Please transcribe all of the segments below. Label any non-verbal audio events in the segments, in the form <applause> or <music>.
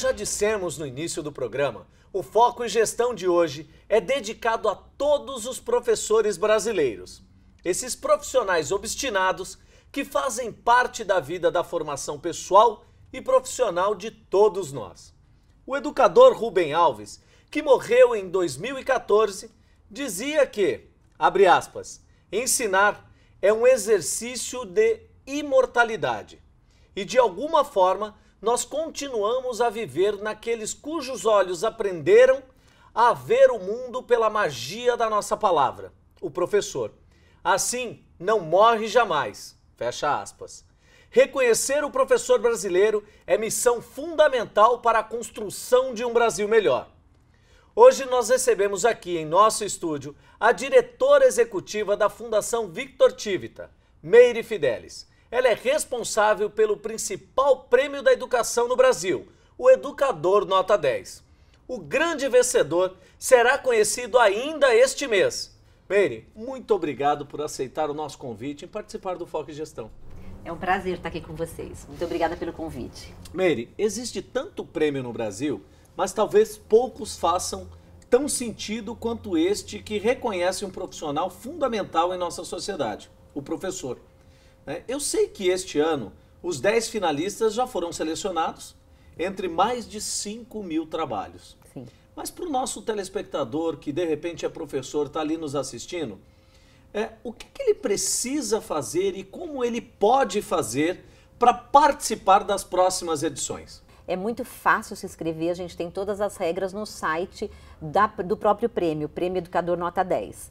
já dissemos no início do programa, o Foco e Gestão de hoje é dedicado a todos os professores brasileiros. Esses profissionais obstinados que fazem parte da vida da formação pessoal e profissional de todos nós. O educador Rubem Alves, que morreu em 2014, dizia que, abre aspas, ensinar é um exercício de imortalidade. E de alguma forma, nós continuamos a viver naqueles cujos olhos aprenderam a ver o mundo pela magia da nossa palavra, o professor. Assim, não morre jamais. Fecha aspas. Reconhecer o professor brasileiro é missão fundamental para a construção de um Brasil melhor. Hoje nós recebemos aqui em nosso estúdio a diretora executiva da Fundação Victor Tivita, Meire Fidelis. Ela é responsável pelo principal prêmio da educação no Brasil, o Educador Nota 10. O grande vencedor será conhecido ainda este mês. Meire, muito obrigado por aceitar o nosso convite e participar do Foco Gestão. É um prazer estar aqui com vocês. Muito obrigada pelo convite. Meire, existe tanto prêmio no Brasil, mas talvez poucos façam tão sentido quanto este que reconhece um profissional fundamental em nossa sociedade, o professor. Né? Eu sei que este ano os 10 finalistas já foram selecionados entre mais de 5 mil trabalhos. Sim. Mas para o nosso telespectador que de repente é professor, está ali nos assistindo, é, o que, que ele precisa fazer e como ele pode fazer para participar das próximas edições? É muito fácil se inscrever, a gente tem todas as regras no site da, do próprio prêmio, Prêmio Educador Nota 10.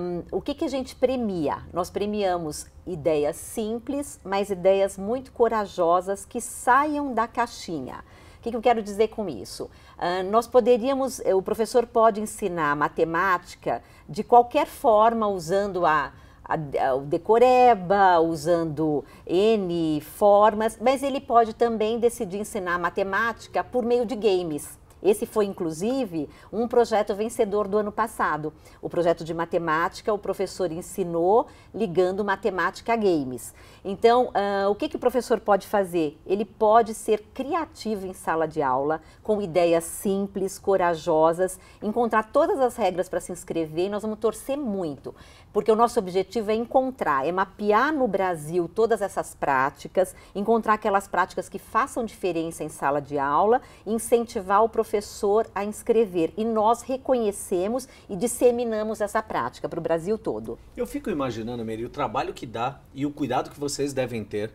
Um, o que, que a gente premia? Nós premiamos ideias simples, mas ideias muito corajosas que saiam da caixinha. O que, que eu quero dizer com isso? Uh, nós poderíamos, eh, o professor pode ensinar matemática de qualquer forma, usando a, o decoreba, usando N formas, mas ele pode também decidir ensinar matemática por meio de games. Esse foi, inclusive, um projeto vencedor do ano passado. O projeto de matemática, o professor ensinou ligando matemática a games. Então, uh, o que, que o professor pode fazer? Ele pode ser criativo em sala de aula, com ideias simples, corajosas, encontrar todas as regras para se inscrever e nós vamos torcer muito porque o nosso objetivo é encontrar, é mapear no Brasil todas essas práticas, encontrar aquelas práticas que façam diferença em sala de aula, incentivar o professor a inscrever. E nós reconhecemos e disseminamos essa prática para o Brasil todo. Eu fico imaginando, Mary, o trabalho que dá e o cuidado que vocês devem ter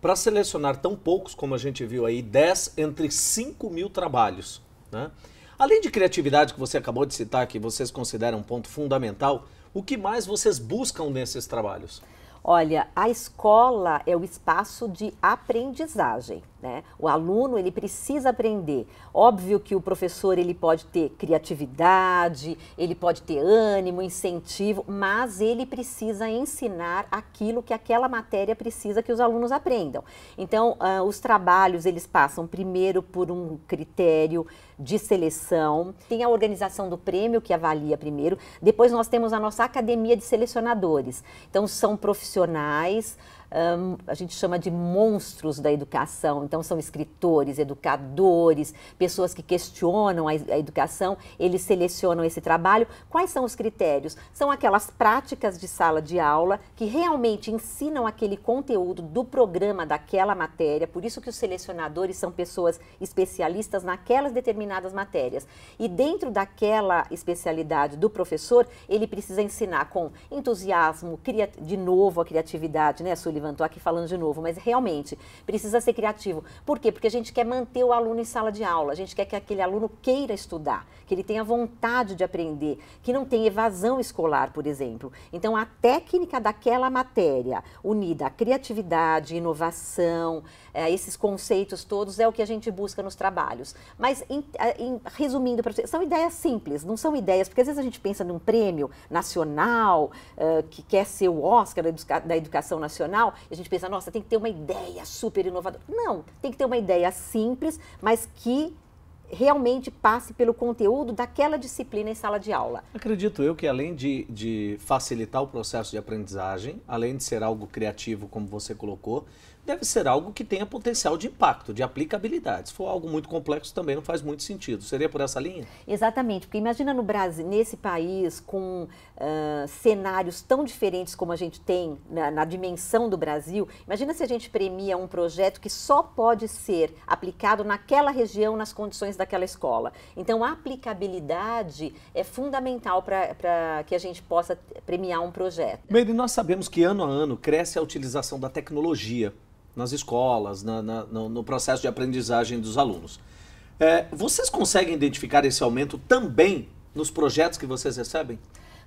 para selecionar tão poucos, como a gente viu aí, 10 entre 5 mil trabalhos. Né? Além de criatividade que você acabou de citar, que vocês consideram um ponto fundamental, o que mais vocês buscam nesses trabalhos? Olha, a escola é o espaço de aprendizagem. Né? O aluno ele precisa aprender. Óbvio que o professor ele pode ter criatividade, ele pode ter ânimo, incentivo, mas ele precisa ensinar aquilo que aquela matéria precisa que os alunos aprendam. Então, uh, os trabalhos eles passam primeiro por um critério de seleção, tem a organização do prêmio que avalia primeiro, depois nós temos a nossa academia de selecionadores. Então, são profissionais um, a gente chama de monstros da educação. Então, são escritores, educadores, pessoas que questionam a, a educação, eles selecionam esse trabalho. Quais são os critérios? São aquelas práticas de sala de aula que realmente ensinam aquele conteúdo do programa daquela matéria, por isso que os selecionadores são pessoas especialistas naquelas determinadas matérias. E dentro daquela especialidade do professor, ele precisa ensinar com entusiasmo, de novo a criatividade, né, Sullivan? criativa, estou aqui falando de novo, mas realmente precisa ser criativo. Por quê? Porque a gente quer manter o aluno em sala de aula, a gente quer que aquele aluno queira estudar, que ele tenha vontade de aprender, que não tenha evasão escolar, por exemplo. Então, a técnica daquela matéria, unida à criatividade, inovação, é, esses conceitos todos, é o que a gente busca nos trabalhos. Mas, em, eh, em, resumindo para vocês, são ideias simples, não são ideias, porque às vezes a gente pensa num prêmio nacional, uh, que quer ser o Oscar da educação nacional, e a gente pensa, nossa, tem que ter uma ideia super inovadora. Não, tem que ter uma ideia simples, mas que realmente passe pelo conteúdo daquela disciplina em sala de aula. Acredito eu que além de, de facilitar o processo de aprendizagem, além de ser algo criativo, como você colocou, deve ser algo que tenha potencial de impacto, de aplicabilidade. Se for algo muito complexo, também não faz muito sentido. Seria por essa linha? Exatamente, porque imagina no Brasil, nesse país, com uh, cenários tão diferentes como a gente tem na, na, dimensão do Brasil, imagina se a gente premia um projeto que só pode ser aplicado naquela região, nas condições daquela escola. Então, a aplicabilidade é fundamental para que a gente possa premiar um projeto. Meire, nós sabemos que ano a ano cresce a utilização da tecnologia nas escolas, na, na, no, no, processo de aprendizagem dos alunos. É, vocês conseguem identificar esse aumento também nos projetos que vocês recebem?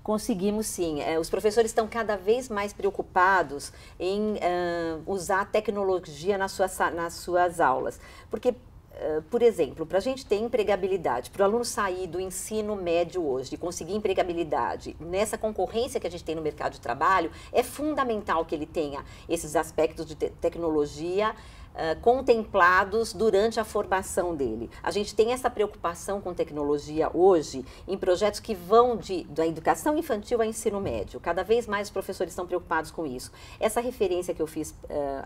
Conseguimos sim. É, os professores estão cada vez mais preocupados em uh, usar tecnologia nas suas, nas suas aulas. Porque eh, por exemplo, para a gente ter empregabilidade, para o aluno sair do ensino médio hoje e conseguir empregabilidade nessa concorrência que a gente tem no mercado de trabalho, é fundamental que ele tenha esses aspectos de te tecnologia ah, contemplados durante a formação dele. A gente tem essa preocupação com tecnologia hoje em projetos que vão de, da educação infantil ao ensino médio. Cada vez mais os professores estão preocupados com isso. Essa referência que eu fiz uh,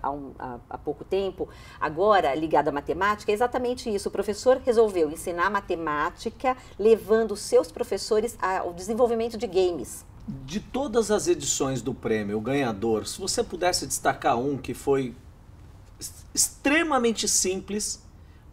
há, um, há, há pouco tempo, agora ligada à matemática, é exatamente isso. O professor resolveu ensinar matemática levando seus professores ao desenvolvimento de games de todas as edições do prêmio, o ganhador, se você pudesse destacar um que foi extremamente simples,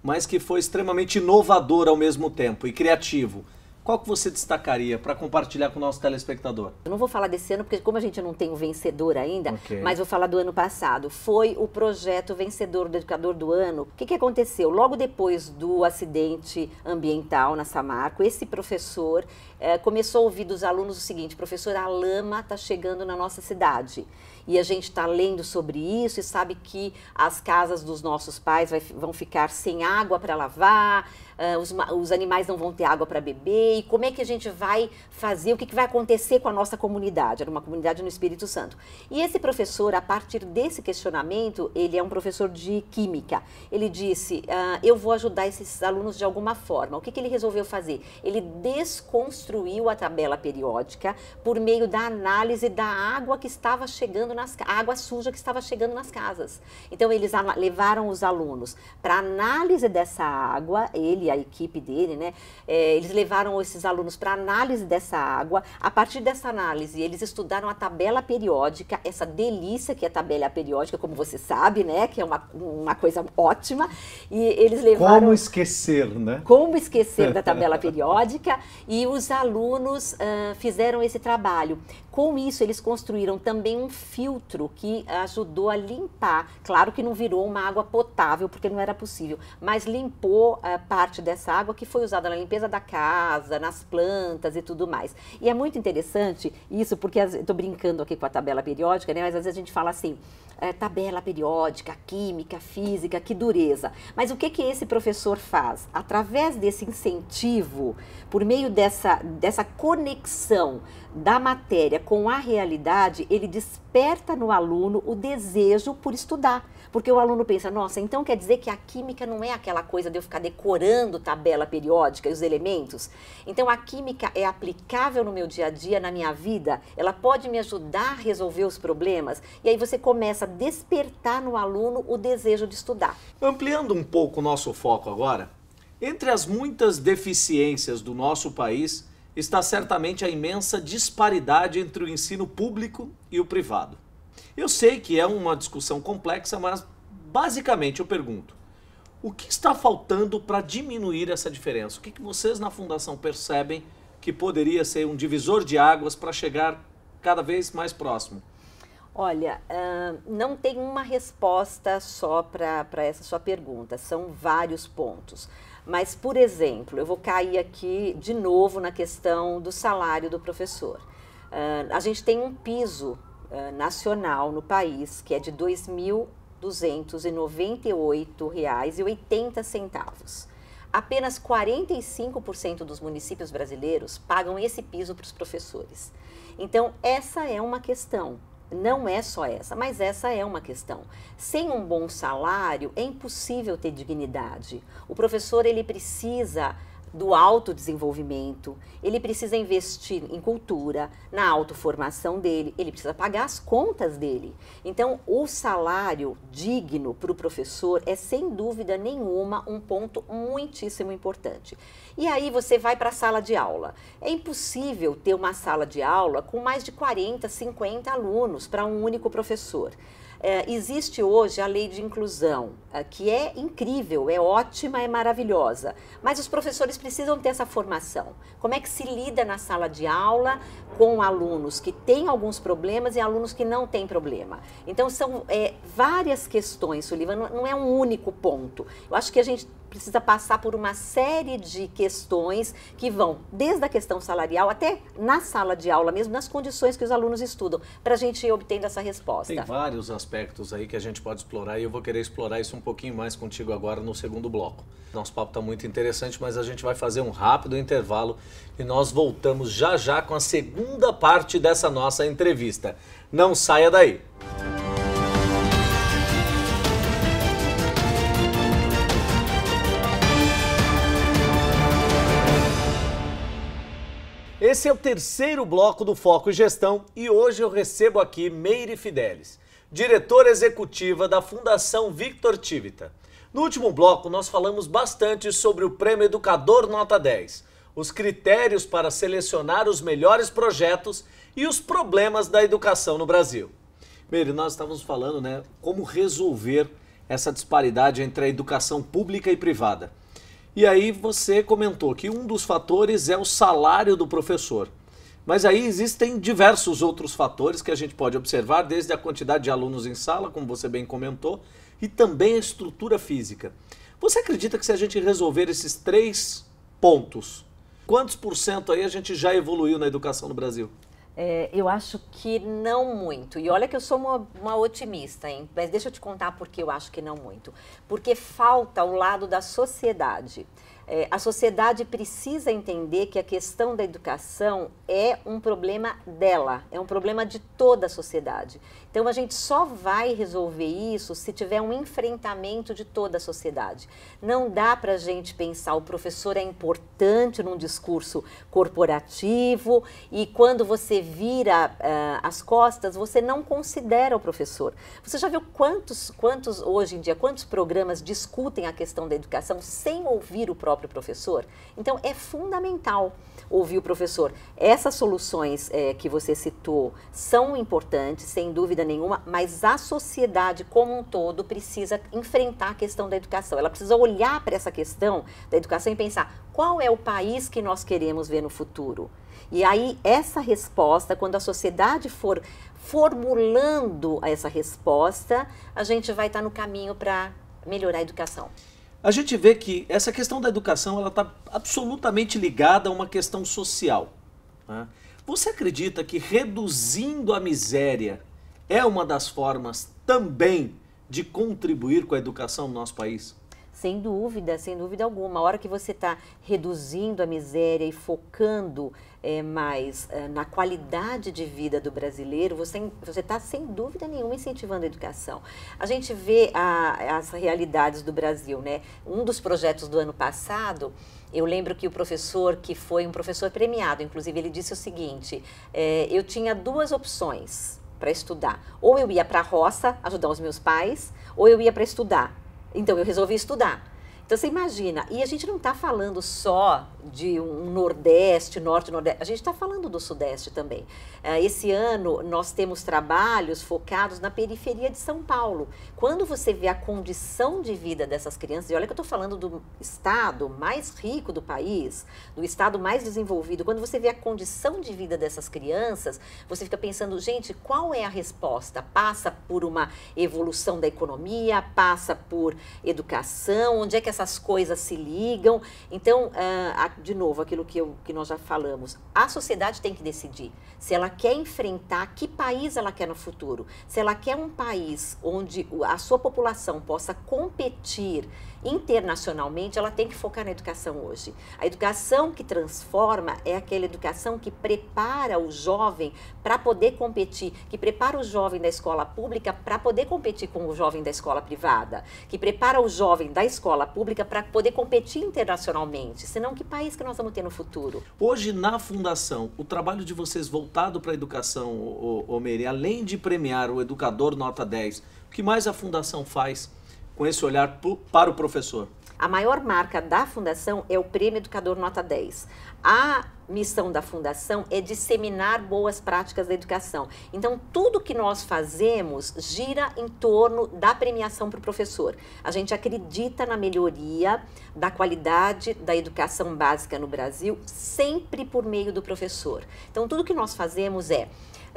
mas que foi extremamente inovador ao mesmo tempo e criativo. Qual que você destacaria para compartilhar com o nosso telespectador? Eu não vou falar desse ano, porque como a gente não tem o um vencedor ainda, okay. mas vou falar do ano passado. Foi o projeto vencedor do Educador do Ano. O que, que aconteceu? Logo depois do acidente ambiental na Samarco, esse professor eh, começou a ouvir dos alunos o seguinte, professor, a lama está chegando na nossa cidade e a gente está lendo sobre isso e sabe que as casas dos nossos pais vai, vão ficar sem água para lavar, uh, os, os, animais não vão ter água para beber, e como é que a gente vai fazer, o que, que vai acontecer com a nossa comunidade? Era uma comunidade no Espírito Santo. E esse professor, a partir desse questionamento, ele é um professor de química. Ele disse: uh, Eu vou ajudar esses alunos de alguma forma. O que, que ele resolveu fazer? Ele desconstruiu a tabela periódica por meio da análise da água que estava chegando nas a água suja que estava chegando nas casas. Então eles levaram os alunos para análise dessa água, ele a equipe dele, né? É, eles levaram esses alunos para análise dessa água. A partir dessa análise eles estudaram a tabela periódica, essa delícia que é a tabela periódica, como você sabe, né? Que é uma, uma coisa ótima. E eles levaram como esquecer, né? Como esquecer da <laughs> tabela periódica e os alunos uh, fizeram esse trabalho. Com isso eles construíram também um filme filtro que ajudou a limpar. Claro que não virou uma água potável, porque não era possível, mas limpou a eh, parte dessa água que foi usada na limpeza da casa, nas plantas e tudo mais. E é muito interessante isso, porque estou brincando aqui com a tabela periódica, né? Mas às vezes a gente fala assim, é, tabela periódica, química, física, que dureza. Mas o que, que esse professor faz? Através desse incentivo, por meio dessa, dessa conexão da matéria com a realidade, ele desperta no aluno o desejo por estudar. Porque o aluno pensa, nossa, então quer dizer que a química não é aquela coisa de eu ficar decorando tabela periódica e os elementos? Então a química é aplicável no meu dia a dia, na minha vida, ela pode me ajudar a resolver os problemas. E aí você começa despertar no aluno o desejo de estudar. Ampliando um pouco o nosso foco agora, entre as muitas deficiências do nosso país está certamente a imensa disparidade entre o ensino público e o privado. Eu sei que é uma discussão complexa, mas basicamente eu pergunto: o que está faltando para diminuir essa diferença? O que, que vocês na Fundação percebem que poderia ser um divisor de águas para chegar cada vez mais próximo? Olha, uh, não tem uma resposta só para essa sua pergunta, são vários pontos. Mas, por exemplo, eu vou cair aqui de novo na questão do salário do professor. Uh, a gente tem um piso uh, nacional no país que é de R$ 2.298,80. Apenas 45% dos municípios brasileiros pagam esse piso para os professores. Então, essa é uma questão não é só essa, mas essa é uma questão. Sem um bom salário, é impossível ter dignidade. O professor ele precisa do autodesenvolvimento, ele precisa investir em cultura, na autoformação dele, ele precisa pagar as contas dele. Então, o salário digno para o professor é, sem dúvida nenhuma, um ponto muitíssimo importante. E aí você vai para a sala de aula. É impossível ter uma sala de aula com mais de 40, 50 alunos para um único professor. É, existe hoje a lei de inclusão, é, que é incrível, é ótima, é maravilhosa, mas os professores precisam ter essa formação. Como é que se lida na sala de aula com alunos que têm alguns problemas e alunos que não têm problema? Então, são é, várias questões, Sullivan, não é um único ponto. Eu acho que a gente precisa passar por uma série de questões que vão desde a questão salarial até na sala de aula mesmo, nas condições que os alunos estudam, para a gente ir obtendo essa resposta. Tem vários aspectos aí que a gente pode explorar e eu vou querer explorar isso um pouquinho mais contigo agora no segundo bloco. Nosso papo está muito interessante, mas a gente vai fazer um rápido intervalo e nós voltamos já já com a segunda parte dessa nossa entrevista. Não saia daí! Música Esse é o terceiro bloco do Foco e Gestão e hoje eu recebo aqui Meire Fidelis, diretora executiva da Fundação Victor Tivita. No último bloco, nós falamos bastante sobre o Prêmio Educador Nota 10, os critérios para selecionar os melhores projetos e os problemas da educação no Brasil. Meire, nós estávamos falando, né, como resolver essa disparidade entre a educação pública e privada. E aí você comentou que um dos fatores é o salário do professor. Mas aí existem diversos outros fatores que a gente pode observar, desde a quantidade de alunos em sala, como você bem comentou, e também a estrutura física. Você acredita que se a gente resolver esses três pontos, quantos por cento aí a gente já evoluiu na educação no Brasil? É, eu acho que não muito. E olha que eu sou uma, uma, otimista, hein? Mas deixa eu te contar porque eu acho que não muito. Porque falta o lado da sociedade. É, a sociedade precisa entender que a questão da educação é um problema dela, é um problema de toda a sociedade. Então a gente só vai resolver isso se tiver um enfrentamento de toda a sociedade. Não dá para a gente pensar o professor é importante num discurso corporativo e quando você vira uh, as costas você não considera o professor. Você já viu quantos quantos hoje em dia quantos programas discutem a questão da educação sem ouvir o próprio professor? Então é fundamental ouvir o professor. Essas soluções é, que você citou são importantes, sem dúvida nenhuma, mas a sociedade como um todo precisa enfrentar a questão da educação. Ela precisa olhar para essa questão da educação e pensar qual é o país que nós queremos ver no futuro. E aí, essa resposta, quando a sociedade for formulando essa resposta, a gente vai estar tá no caminho para melhorar a educação. A gente vê que essa questão da educação ela está absolutamente ligada a uma questão social. Né? Você acredita que reduzindo a miséria é uma das formas também de contribuir com a educação no nosso país? Sem dúvida, sem dúvida alguma. A hora que você está reduzindo a miséria e focando é, mais é, na qualidade de vida do brasileiro, você está sem dúvida nenhuma incentivando a educação. A gente vê a, as realidades do Brasil, né? Um dos projetos do ano passado. Eu lembro que o professor, que foi um professor premiado, inclusive, ele disse o seguinte: é, eu tinha duas opções para estudar. Ou eu ia para a roça ajudar os meus pais, ou eu ia para estudar. Então eu resolvi estudar. Então você imagina, e a gente não está falando só de um Nordeste, Norte, Nordeste, a gente está falando do Sudeste também. É, esse ano nós temos trabalhos focados na periferia de São Paulo. Quando você vê a condição de vida dessas crianças, e olha que eu estou falando do estado mais rico do país, do estado mais desenvolvido, quando você vê a condição de vida dessas crianças, você fica pensando, gente, qual é a resposta? Passa por uma evolução da economia, passa por educação, onde é que as essas coisas se ligam. Então, ah, de novo, aquilo que, eu, que nós já falamos, a sociedade tem que decidir se ela quer enfrentar que país ela quer no futuro. Se ela quer um país onde a sua população possa competir internacionalmente, ela tem que focar na educação hoje. A educação que transforma é aquela educação que prepara o jovem para poder competir, que prepara o jovem da escola pública para poder competir com o jovem da escola privada, que prepara o jovem da escola pública para poder competir internacionalmente. Senão, que país que nós vamos ter no futuro? Hoje, na Fundação, o trabalho de vocês voltado para a educação, Omeire, além de premiar o educador nota 10, o que mais a Fundação faz? com esse olhar para o professor? A maior marca da fundação é o Prêmio Educador Nota 10. A missão da fundação é disseminar boas práticas da educação. Então, tudo que nós fazemos gira em torno da premiação para o professor. A gente acredita na melhoria da qualidade da educação básica no Brasil, sempre por meio do professor. Então, tudo que nós fazemos é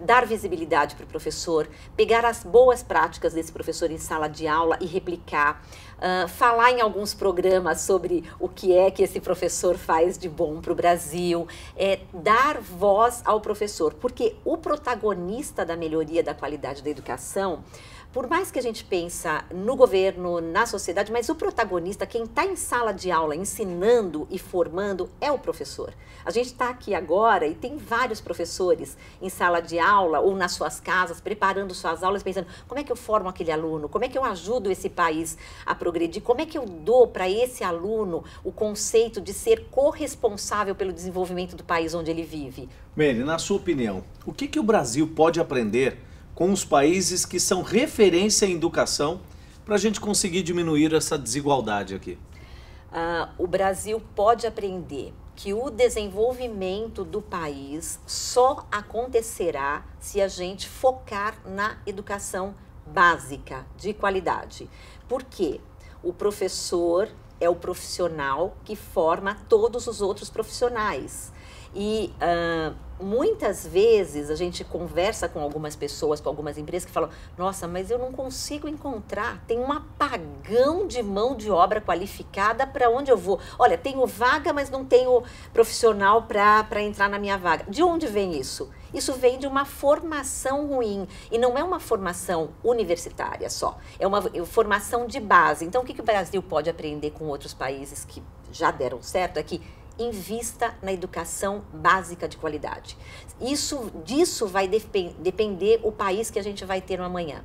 dar visibilidade para o professor, pegar as boas práticas desse professor em sala de aula e replicar, uh, falar em alguns programas sobre o que é que esse professor faz de bom para o Brasil, é, dar voz ao professor, porque o protagonista da melhoria da qualidade da educação por mais que a gente pensa no governo, na sociedade, mas o protagonista, quem está em sala de aula ensinando e formando, é o professor. A gente está aqui agora e tem vários professores em sala de aula ou nas suas casas, preparando suas aulas, pensando como é que eu formo aquele aluno, como é que eu ajudo esse país a progredir, como é que eu dou para esse aluno o conceito de ser corresponsável pelo desenvolvimento do país onde ele vive. Mene, na sua opinião, o que, que o Brasil pode aprender? com os países que são referência em educação para a gente conseguir diminuir essa desigualdade aqui? Ah, o Brasil pode aprender que o desenvolvimento do país só acontecerá se a gente focar na educação básica de qualidade. Por quê? O professor é o profissional que forma todos os outros profissionais. E. Ah, muitas vezes a gente conversa com algumas pessoas, com algumas empresas que falam: nossa, mas eu não consigo encontrar, tem um apagão de mão de obra qualificada para onde eu vou. Olha, tenho vaga, mas não tenho profissional para entrar na minha vaga. De onde vem isso? Isso vem de uma formação ruim e não é uma formação universitária só, é uma formação de base. Então, o que, que o Brasil pode aprender com outros países que já deram certo é que invista na educação básica de qualidade. Isso, disso vai depender o país que a gente vai ter no amanhã.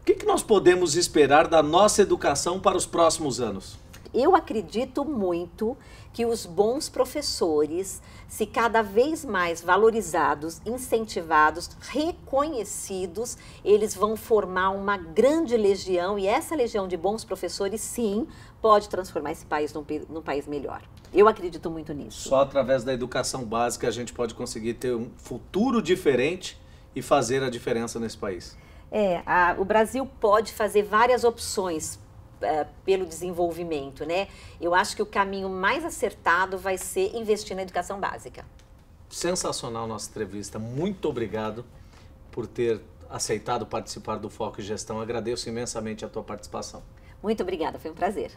O que, que nós podemos esperar da nossa educação para os próximos anos? eu acredito muito que os bons professores, se cada vez mais valorizados, incentivados, reconhecidos, eles vão formar uma grande legião e essa legião de bons professores, sim, pode transformar esse país num, num país melhor. Eu acredito muito nisso. Só através da educação básica a gente pode conseguir ter um futuro diferente e fazer a diferença nesse país. É, a, o Brasil pode fazer várias opções uh, pelo desenvolvimento, né? Eu acho que o caminho mais acertado vai ser investir na educação básica. Sensacional nossa entrevista. Muito obrigado por ter aceitado participar do Foco e Gestão. Agradeço imensamente a tua participação. Muito obrigada, foi um prazer.